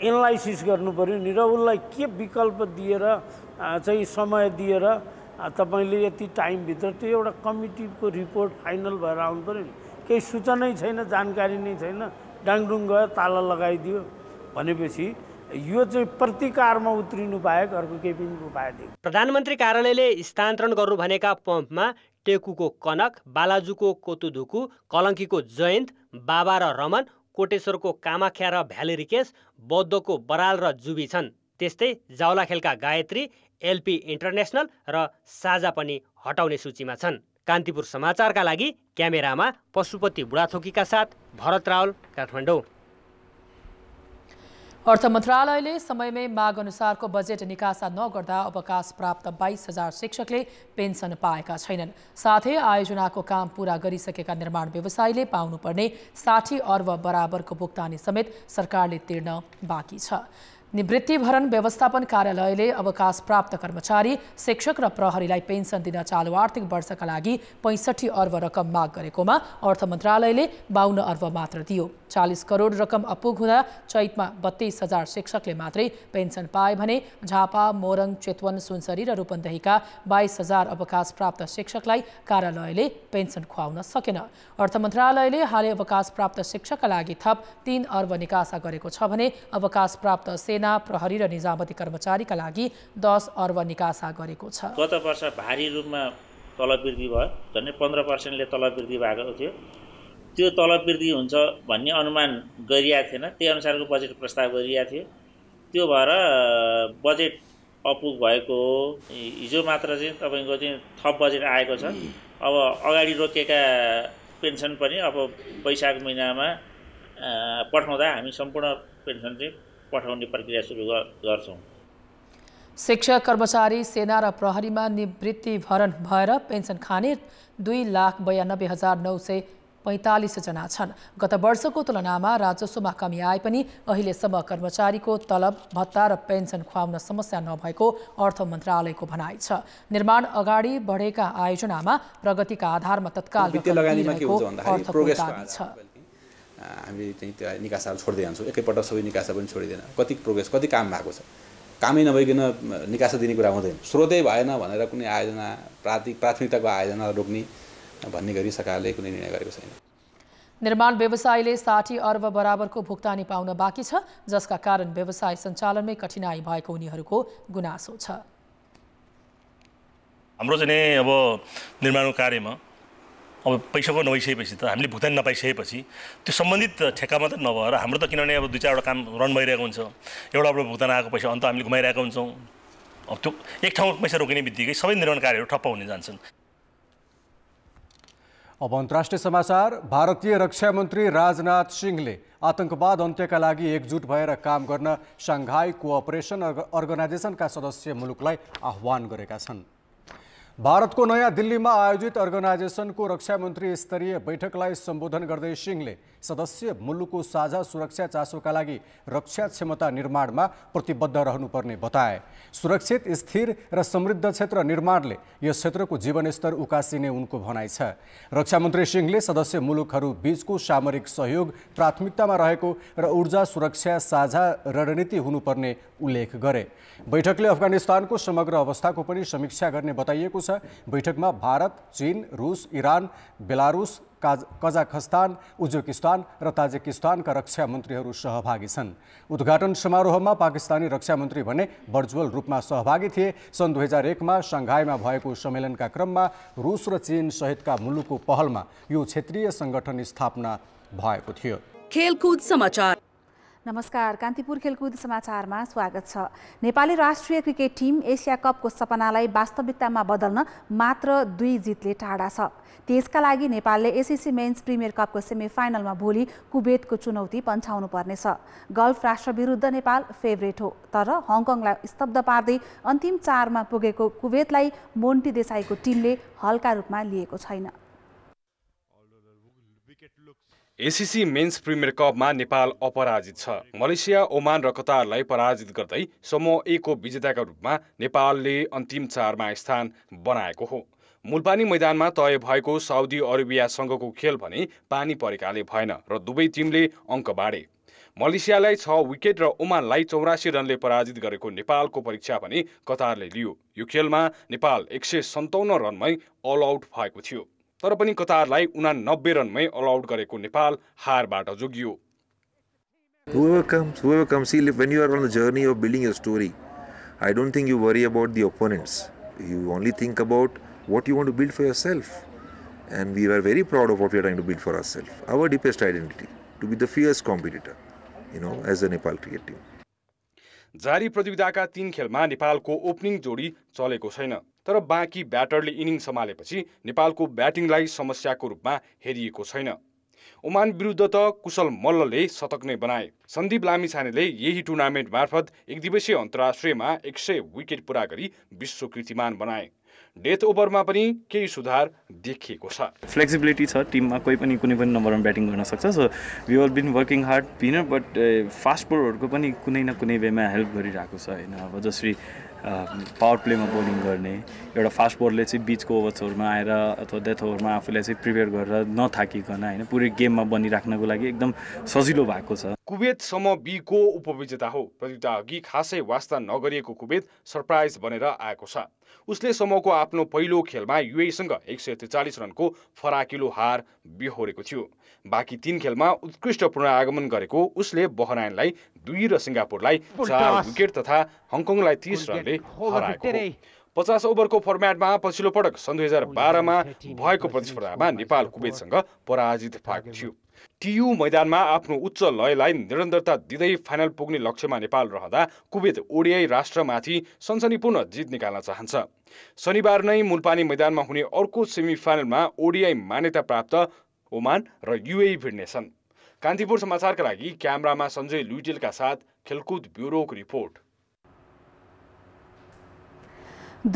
एनालाइसिस गर्नु पऱ्यो नि र उसलाई के विकल्प दिएर चाहिँ समय दिएर तपाईँले यति टाइमभित्र त्यो एउटा कमिटीको रिपोर्ट फाइनल भएर आउनु पऱ्यो नि केही सूचनै छैन जानकारी नै छैन डाङडुङ गयो ताला लगाइदियो भनेपछि यो चाहिँ प्रतिकारमा उत्रिनु बाहेक अर्को केही पनि उपाय थियो प्रधानमन्त्री कार्यालयले स्थानान्तरण गर्नु भनेका पम्पमा टेकुको कनक बालाजुको कोतुधुकु कलङ्कीको जयन्त बाबा र रमन कोटेश्वरको कामाख्या र भ्यालेरिकेश बौद्धको बराल र जुबी छन् त्यस्तै जावलाखेलका गायत्री एलपी इन्टरनेसनल र साझा पनि हटाउने सूचीमा छन् कान्तिपुर समाचारका लागि क्यामेरामा पशुपति बुढाथोकीका साथ भरत रावल काठमाडौँ अर्थ मन्त्रालयले समयमै माग अनुसारको बजेट निकासा नगर्दा अवकाश प्राप्त बाइस हजार शिक्षकले पेन्सन पाएका छैनन् साथै आयोजनाको काम पूरा गरिसकेका निर्माण व्यवसायीले पाउनुपर्ने साठी अर्ब बराबरको भुक्तानी समेत सरकारले तिर्न बाँकी छ निवृत्ति भरण व्यवस्थापन कार्यालयले अवकाश प्राप्त कर्मचारी शिक्षक र प्रहरीलाई पेन्सन दिन चालु आर्थिक वर्षका लागि पैँसठी अर्ब रकम माग गरेकोमा अर्थ मन्त्रालयले बाहन्न अर्ब मात्र दियो चालिस करोड रकम अपुग हुँदा चैतमा बत्तीस हजार शिक्षकले मात्रै पेन्सन पाए भने झापा मोरङ चेतवन सुनसरी र रूपन्देहीका बाइस हजार अवकाश प्राप्त शिक्षकलाई कार्यालयले पेन्सन खुवाउन सकेन अर्थ मन्त्रालयले हालै अवकाश प्राप्त शिक्षकका लागि थप तीन अर्ब निकासा गरेको छ भने अवकाश प्राप्त सेना सेना प्रहरी र निजामती कर्मचारीका लागि दस अर्ब निकासा गरेको छ गत वर्ष भारी रूपमा तलब वृद्धि भयो झन् पन्ध्र पर्सेन्टले तलब वृद्धि भएको थियो त्यो तलब वृद्धि हुन्छ भन्ने अनुमान गरिएको थिएन त्यही अनुसारको बजेट प्रस्ताव गरिएको थियो त्यो भएर बजेट अपुग भएको हो हिजो मात्र चाहिँ तपाईँको चाहिँ थप बजेट आएको छ अब अगाडि रोकेका पेन्सन पनि अब वैशाख महिनामा पठाउँदा हामी सम्पूर्ण पेन्सन चाहिँ पठाउने प्रक्रिया सुरु गर्छौँ शिक्षक कर्मचारी सेना र प्रहरीमा निवृत्ति भरण भएर पेन्सन खाने दुई लाख बयानब्बे हजार नौ सय पैँतालिसजना छन् गत वर्षको तुलनामा राजस्वमा कमी आए पनि अहिलेसम्म कर्मचारीको तलब भत्ता र पेन्सन खुवाउन समस्या नभएको अर्थ मन्त्रालयको भनाइ छ निर्माण अगाडि बढेका आयोजनामा प्रगतिका आधारमा तत्काल छ हामीले चाहिँ त्यो निकासाहरू छोड्दै जान्छौँ एकैपल्ट सबै निकासा पनि छोडिँदैन कति प्रोग्रेस कति काम भएको छ कामै नभइकन निकासा दिने कुरा हुँदैन स्रोतै भएन भनेर कुनै आयोजना प्राथमिक प्राथमिकताको आयोजना रोक्ने भन्ने गरी सरकारले कुनै निर्णय गरेको छैन निर्माण व्यवसायले साठी अर्ब बराबरको भुक्तानी पाउन बाँकी छ जसका कारण व्यवसाय सञ्चालनमै कठिनाई भएको उनीहरूको गुनासो छ हाम्रो चाहिँ अब निर्माणको कार्यमा अब पैसाको नभइसकेपछि त हामीले भुक्तानी नपाइसकेपछि त्यो सम्बन्धित ठेक्का मात्र नभएर हाम्रो त किनभने अब दुई चारवटा काम रन भइरहेको हुन्छ एउटा अब भुक्तान आएको पैसा अन्त हामीले घुमाइरहेको हुन्छौँ अब त्यो एक ठाउँमा पैसा रोकिने बित्तिकै सबै निर्माण कार्यहरू ठप्प हुने जान्छन् अब अन्तर्राष्ट्रिय समाचार भारतीय रक्षा मन्त्री राजनाथ सिंहले आतङ्कवाद अन्त्यका लागि एकजुट भएर काम गर्न साङ्घाई कोअपरेसन अर्गनाइजेसनका सदस्य मुलुकलाई आह्वान गरेका छन् भारतको नयाँ दिल्लीमा आयोजित अर्गनाइजेसनको रक्षा मन्त्री स्तरीय बैठकलाई सम्बोधन गर्दै सिंहले सदस्य मुलुकको साझा सुरक्षा चासोका लागि रक्षा क्षमता निर्माणमा प्रतिबद्ध रहनुपर्ने बताए सुरक्षित स्थिर र समृद्ध क्षेत्र निर्माणले यस क्षेत्रको जीवनस्तर उकासिने उनको भनाइ छ रक्षा मन्त्री सिंहले सदस्य मुलुकहरू बीचको सामरिक सहयोग प्राथमिकतामा रहेको र ऊर्जा सुरक्षा साझा रणनीति हुनुपर्ने उल्लेख गरे बैठकले अफगानिस्तानको समग्र अवस्थाको पनि समीक्षा गर्ने बताइएको छ बैठकमा भारत चीन रुस इरान बेलारूस काज कजाखस्तान उज्बेकिस्तान र ताजिकिस्तानका रक्षा मन्त्रीहरू सहभागी छन् उद्घाटन समारोहमा पाकिस्तानी रक्षा मन्त्री भने भर्चुअल रूपमा सहभागी थिए सन् दुई हजार एकमा सङ्घाईमा भएको सम्मेलनका क्रममा रुस र चीन सहितका मुलुकको पहलमा यो क्षेत्रीय सङ्गठन स्थापना भएको थियो खेलकुद समाचार नमस्कार कान्तिपुर खेलकुद समाचारमा स्वागत छ नेपाली राष्ट्रिय क्रिकेट टिम एसिया कपको सपनालाई वास्तविकतामा बदल्न मात्र दुई जितले टाढा छ त्यसका लागि नेपालले एसिसी मेन्स प्रिमियर कपको सेमिफाइनलमा भोलि कुवेतको चुनौती पन्छाउनु पर्नेछ गल्फ राष्ट्र विरुद्ध नेपाल फेभरेट हो तर हङकङलाई स्तब्ध पार्दै अन्तिम चारमा पुगेको कुवेतलाई मोन्टी देसाईको टिमले हल्का रूपमा लिएको छैन एसिसी मेन्स प्रिमियर कपमा नेपाल अपराजित छ मलेसिया ओमान र कतारलाई पराजित गर्दै समूह एको विजेताका रूपमा नेपालले अन्तिम चारमा स्थान बनाएको हो मुलपानी मैदानमा तय भएको साउदी अरेबियासँगको खेल भने पानी परेकाले भएन र दुवै टिमले अङ्क बाँडे मलेसियालाई छ विकेट र ओमानलाई चौरासी रनले पराजित गरेको नेपालको परीक्षा भने कतारले लियो यो खेलमा नेपाल एक सय सन्ताउन्न रनमै अल आउट भएको थियो तर पनि कतारलाई उनानब्बे रनमै अलआउट गरेको Nepal हारबाट जोगियो Whoever comes, whoever comes, see, you are on the journey of building your story, I don't think you worry about the opponents. You only think about what you want to build for yourself. And we were very proud of what we are trying to build for ourselves. Our deepest identity, to be the fierce competitor, you know, as a Nepal cricket team. जारी प्रतियोगिताका तीन खेलमा नेपालको ओपनिङ जोडी चलेको छैन तर बाँकी ब्याटरले इनिङ सम्हालेपछि नेपालको ब्याटिङलाई समस्याको रूपमा हेरिएको छैन ओमान विरुद्ध त कुशल मल्लले शतक नै बनाए सन्दीप लामिछानेले यही टुर्नामेन्ट मार्फत एक दिवसीय अन्तर्राष्ट्रियमा एक सय विकेट पुरा गरी विश्व कीर्तिमान बनाए डेथ ओभरमा पनि केही सुधार देखिएको छ फ्लेक्सिबिलिटी छ टिममा कोही पनि कुनै पनि नम्बरमा ब्याटिङ गर्न सक्छ so we all been working hard spinner but fast बोलरहरूको पनि कुनै न कुनै वेमा हेल्प गरिरहेको छ होइन अब जसरी पावर प्लेमा बोलिङ गर्ने एउटा फास्ट बोलरले चाहिँ बिचको ओभर्सहरूमा आएर अथवा डेथ ओभरमा आफूलाई चाहिँ प्रिपेयर गरेर नथाकिकन होइन पुरै गेममा बनिराख्नको लागि एकदम सजिलो भएको छ कुवेतसम्म बीको उपविजेता हो प्रतियोगिता अघि खासै वास्ता नगरिएको कुवेत सरप्राइज बनेर आएको छ उसले समूहको आफ्नो पहिलो खेलमा युएसँग एक सय त्रिचालिस रनको फराकिलो हार बिहोरेको थियो बाँकी तीन खेलमा उत्कृष्ट पुनरागमन गरेको उसले बहराइनलाई दुई र सिङ्गापुरलाई चार विकेट तथा हङकङलाई तीस रनले हराएको पचास ओभरको फर्म्याटमा पछिल्लो पटक सन् दुई हजार बाह्रमा भएको प्रतिस्पर्धामा नेपाल कुवेतसँग पराजित भएको थियो टियु मैदानमा आफ्नो उच्च लयलाई निरन्तरता दिँदै फाइनल पुग्ने लक्ष्यमा नेपाल रहँदा कुवेत ओडियाई राष्ट्रमाथि सनसनीपूर्ण जित निकाल्न चाहन्छ शनिबार नै मुलपानी मैदानमा हुने अर्को सेमिफाइनलमा ओडिआई मान्यता प्राप्त ओमान र युए भिड्नेछन् कान्तिपुर समाचारका लागि क्यामरामा सञ्जय लुइटेलका साथ खेलकुद ब्युरोको रिपोर्ट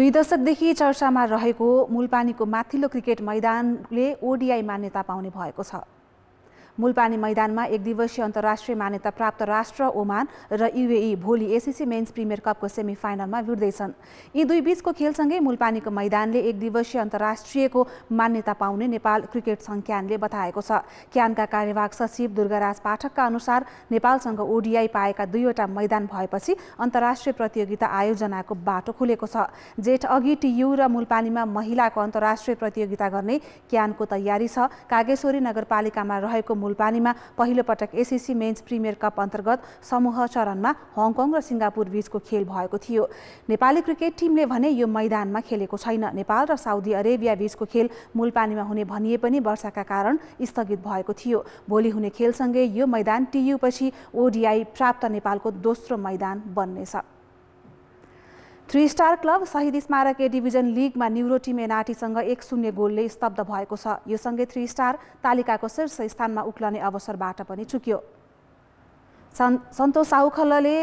दुई दशकदेखि चर्चामा रहेको मूलपानीको माथिल्लो क्रिकेट मैदानले ओडिआई मान्यता पाउने भएको छ मूलपानी मैदानमा एक दिवसीय अन्तर्राष्ट्रिय मान्यता प्राप्त राष्ट्र ओमान र युएई भोलि एसिसी मेन्स प्रिमियर कपको सेमी फाइनलमा भिड्दैछन् यी दुई बीचको खेलसँगै मूलपानीको मैदानले एक दिवसीय अन्तर्राष्ट्रियको मान्यता पाउने नेपाल क्रिकेट क्यानले बताएको छ क्यानका कार्यवाहक सचिव दुर्गाराज पाठकका अनुसार नेपालसँग ओडिआई पाएका दुईवटा मैदान भएपछि अन्तर्राष्ट्रिय प्रतियोगिता आयोजनाको बाटो खुलेको छ जेठ अघि टियु र मूलपानीमा महिलाको अन्तर्राष्ट्रिय प्रतियोगिता गर्ने क्यानको तयारी छ कागेश्वरी नगरपालिकामा रहेको मूलपानीमा पहिलो पटक एसिसी मेन्स प्रिमियर कप अन्तर्गत समूह चरणमा हङकङ र सिङ्गापुर बीचको खेल भएको थियो नेपाली क्रिकेट टिमले भने यो मैदानमा खेलेको छैन नेपाल र साउदी अरेबिया बीचको खेल मूलपानीमा हुने भनिए पनि वर्षाका कारण स्थगित भएको थियो भोलि हुने खेलसँगै यो मैदान टियुपछि ओडिआई प्राप्त नेपालको दोस्रो मैदान बन्नेछ थ्री स्टार क्लब शहीद स्मारक ए डिभिजन लिगमा न्युरोटिमे नाटीसँग एक शून्य गोलले स्तब्ध भएको छ यो सँगै थ्री स्टार तालिकाको शीर्ष स्थानमा उक्लने अवसरबाट पनि चुक्यो सन्तोष साहुखलले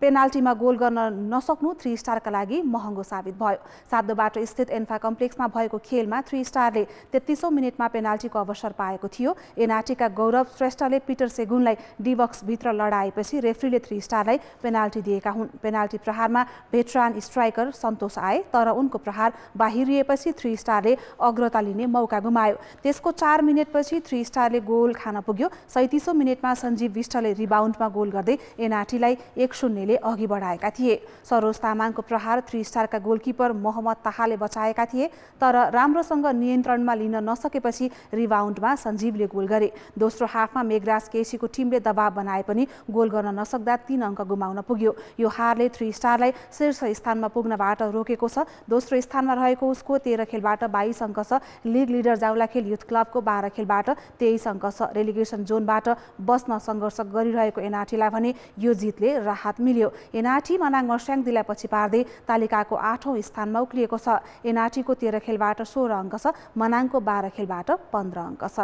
पेनाल्टीमा गोल गर्न नसक्नु थ्री स्टारका लागि महँगो साबित भयो साधोबाट स्थित एन्फा कम्प्लेक्समा भएको खेलमा थ्री स्टारले तेत्तिसौँ मिनटमा पेनाल्टीको अवसर पाएको थियो एनआरटीका गौरव श्रेष्ठले पिटर सेगुनलाई डिबक्सभित्र लडाएपछि रेफ्रीले थ्री स्टारलाई पेनाल्टी दिएका हुन् पेनाल्टी प्रहारमा भेटरान स्ट्राइकर सन्तोष आए तर उनको प्रहार बाहिरिएपछि थ्री स्टारले अग्रता लिने मौका गुमायो त्यसको चार मिनटपछि थ्री स्टारले गोल खान पुग्यो सैतिसौँ मिनटमा सञ्जीव विष्टले रिबाउन्डमा गोल गर्दै एनआरटीलाई एक शून्य चेन्नईले अघि बढाएका थिए सरोज तामाङको प्रहार थ्री स्टारका गोलकिपर मोहम्मद ताहाले बचाएका थिए तर राम्रोसँग नियन्त्रणमा लिन नसकेपछि रिबाउन्डमा सञ्जीवले गोल गरे दोस्रो हाफमा मेघराज केसीको टिमले दबाव बनाए पनि गोल गर्न नसक्दा तीन अङ्क गुमाउन पुग्यो यो हारले थ्री स्टारलाई शीर्ष स्थानमा पुग्नबाट रोकेको छ दोस्रो स्थानमा रहेको उसको तेह्र खेलबाट बाइस अङ्क छ लिग लिडर जाउला खेल युथ क्लबको बाह्र खेलबाट तेइस अङ्क छ रेलिगेसन जोनबाट बस्न सङ्घर्ष गरिरहेको एनआरटीलाई भने यो जितले राहत मिल्यो मिल्यो एनआरटी मनाङ मर्स्याङदीलाई पछि पार्दै तालिकाको आठौँ स्थानमा उक्लिएको छ एनआरटीको तेह्र खेलबाट सोह्र अङ्क छ मनाङको बाह्र खेलबाट पन्ध्र अङ्क छ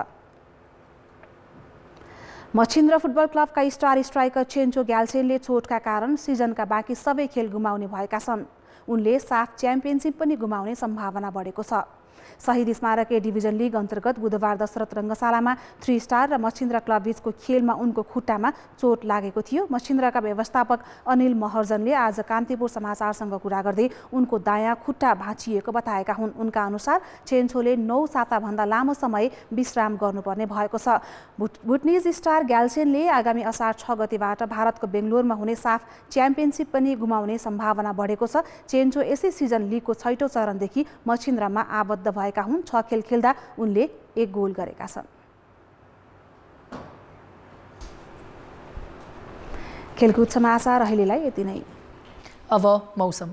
मछिन्द्र फुटबल क्लबका स्टार स्ट्राइकर चेन्चो ग्यालसेनले चोटका कारण सिजनका बाँकी सबै खेल गुमाउने भएका छन् उनले साफ च्याम्पियनसिप पनि गुमाउने सम्भावना बढेको छ शहीद स्मारक ए डिभिजन लिग अन्तर्गत बुधबार दशरथ रङ्गशालामा थ्री स्टार र मच्छिन्द्र क्लबबीचको खेलमा उनको खुट्टामा चोट लागेको थियो मच्छिन्द्रका व्यवस्थापक अनिल महर्जनले आज कान्तिपुर समाचारसँग कुरा गर्दै उनको दायाँ खुट्टा भाँचिएको बताएका हुन् उनका अनुसार चेन्छोले नौ साताभन्दा लामो समय विश्राम गर्नुपर्ने भएको छ भुटनिज स्टार ग्यालसेनले आगामी असार छ गतिबाट भारतको बेङ्गलोरमा हुने साफ च्याम्पियनसिप पनि गुमाउने सम्भावना बढेको छ चेन्चो यसै सिजन लिगको छैटौँ चरणदेखि मछिन्द्रमा आबद्ध भएका हुन् छ खेल खेल्दा उनले एक गोल गरेका छन् खेलकुद समाचार अहिलेलाई यति नै अब मौसम